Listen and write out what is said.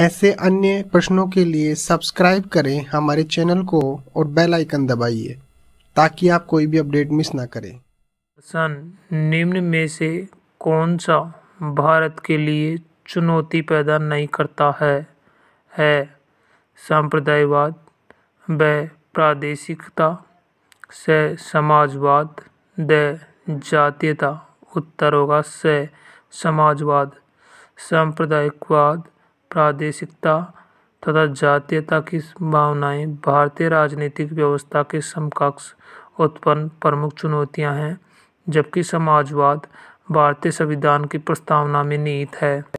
ऐसे अन्य प्रश्नों के लिए सब्सक्राइब करें हमारे चैनल को और बेल आइकन दबाइए ताकि आप कोई भी अपडेट मिस ना करें सन निम्न में से कौन सा भारत के लिए चुनौती पैदा नहीं करता है है सांप्रदायवाद व प्रादेशिकता स समाजवाद द जातीयता उत्तर होगा स समाजवाद सांप्रदायिकवाद प्रादेशिकता तथा जातीयता की भावनाएं भारतीय राजनीतिक व्यवस्था के समकक्ष उत्पन्न प्रमुख चुनौतियां हैं जबकि समाजवाद भारतीय संविधान की प्रस्तावना में निहित है